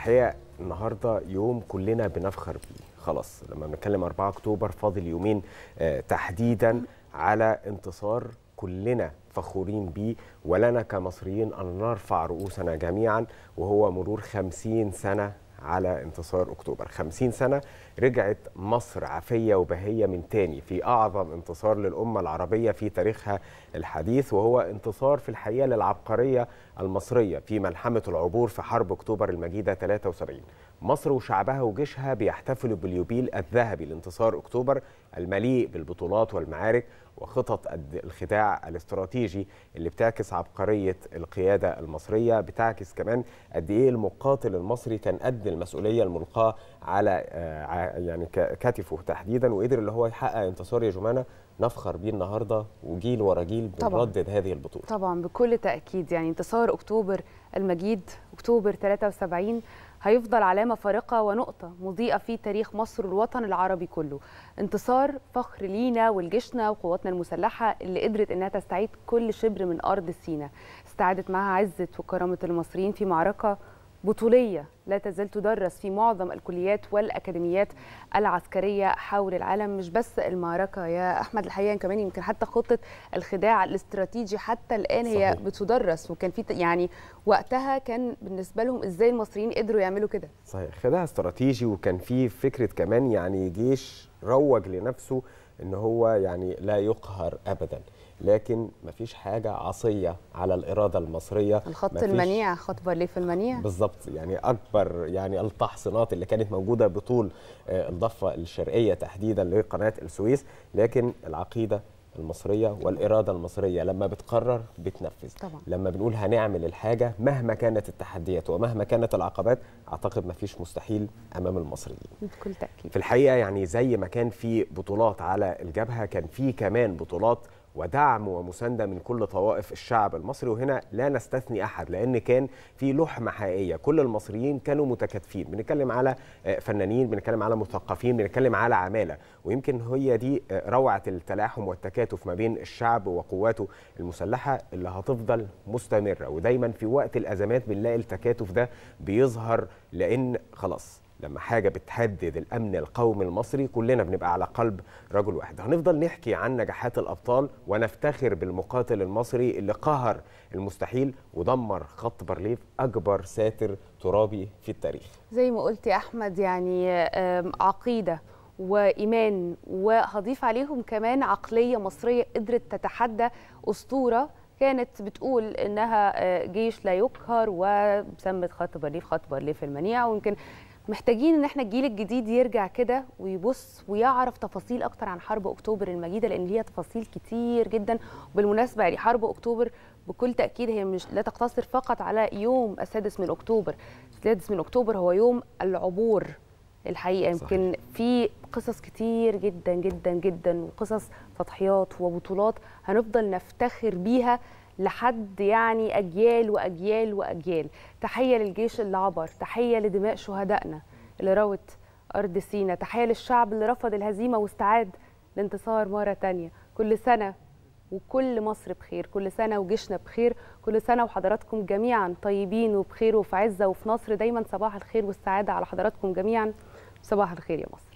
الحقيقه النهارده يوم كلنا بنفخر بيه خلاص لما بنتكلم 4 اكتوبر فاضل يومين آه، تحديدا على انتصار كلنا فخورين بيه ولنا كمصريين أن نرفع رؤوسنا جميعا وهو مرور خمسين سنة على انتصار اكتوبر 50 سنه رجعت مصر عافيه وبهيه من تاني في اعظم انتصار للامه العربيه في تاريخها الحديث وهو انتصار في الحقيقه للعبقريه المصريه في ملحمه العبور في حرب اكتوبر المجيده 73 مصر وشعبها وجيشها بيحتفلوا باليوبيل الذهبي لانتصار اكتوبر المليء بالبطولات والمعارك وخطط الخداع الاستراتيجي اللي بتعكس عبقريه القياده المصريه بتعكس كمان قد ايه المقاتل المصري كان قد المسؤوليه الملقاه على آه، يعني كتفه تحديدا وقدر اللي هو يحقق انتصار يا جمانه نفخر بيه النهارده وجيل ورا جيل بنردد هذه البطوله. طبعا بكل تاكيد يعني انتصار اكتوبر المجيد اكتوبر 73 هيفضل علامه فارقه ونقطه مضيئه في تاريخ مصر والوطن العربي كله انتصار فخر لينا ولجيشنا وقواتنا المسلحه اللي قدرت انها تستعيد كل شبر من ارض سينا استعادت معها عزه وكرامه المصريين في معركه بطولية لا تزال تدرس في معظم الكليات والأكاديميات العسكرية حول العالم مش بس المعركة يا أحمد الحقيقة كمان يمكن حتى خطة الخداع الاستراتيجي حتى الآن هي بتدرس وكان في يعني وقتها كان بالنسبة لهم إزاي المصريين قدروا يعملوا كده صحيح خداع استراتيجي وكان في فكرة كمان يعني جيش روج لنفسه ان هو يعني لا يقهر ابدا لكن ما فيش حاجه عصيه على الاراده المصريه الخط المنيع خط في المنيع بالظبط يعني اكبر يعني التحصينات اللي كانت موجوده بطول آه، الضفه الشرقيه تحديدا لقناه السويس لكن العقيده المصريه والاراده المصريه لما بتقرر بتنفذ طبعا. لما بنقول هنعمل الحاجه مهما كانت التحديات ومهما كانت العقبات اعتقد ما فيش مستحيل امام المصريين بكل تاكيد في الحقيقه يعني زي ما كان في بطولات على الجبهه كان في كمان بطولات ودعم ومسانده من كل طوائف الشعب المصري وهنا لا نستثني احد لان كان في لحمه حقيقيه كل المصريين كانوا متكاتفين بنتكلم على آه، فنانين بنتكلم على مثقفين بنتكلم على عماله ويمكن هي دي آه، روعه التلاحم والتكاتف ما بين الشعب وقواته المسلحه اللي هتفضل مستمره ودايما في وقت الازمات بنلاقي التكاتف ده بيظهر لان خلاص لما حاجة بتهدد الأمن القومي المصري كلنا بنبقى على قلب رجل واحد هنفضل نحكي عن نجاحات الأبطال ونفتخر بالمقاتل المصري اللي قهر المستحيل ودمر خط بارليف أكبر ساتر ترابي في التاريخ زي ما قلت يا أحمد يعني عقيدة وإيمان وهضيف عليهم كمان عقلية مصرية قدرت تتحدى أسطورة كانت بتقول انها آه، جيش لا يقهر وسمت خط بارليف خط بارليف المنيع ويمكن محتاجين ان احنا الجيل الجديد يرجع كده ويبص ويعرف تفاصيل اكتر عن حرب اكتوبر المجيده لان ليها تفاصيل كتير جدا وبالمناسبه يعني حرب اكتوبر بكل تاكيد هي مش لا تقتصر فقط على يوم السادس من اكتوبر السادس من اكتوبر هو يوم العبور الحقيقه يمكن في قصص كتير جدا جدا جدا وقصص تضحيات وبطولات هنفضل نفتخر بيها لحد يعني اجيال واجيال واجيال تحيه للجيش اللي عبر تحيه لدماء شهدائنا اللي روت ارض سينا تحيه للشعب اللي رفض الهزيمه واستعاد الانتصار مره تانية كل سنه وكل مصر بخير كل سنه وجيشنا بخير كل سنه وحضراتكم جميعا طيبين وبخير وفي عزه وفي نصر دايما صباح الخير والسعاده على حضراتكم جميعا صباح الخير يا مصر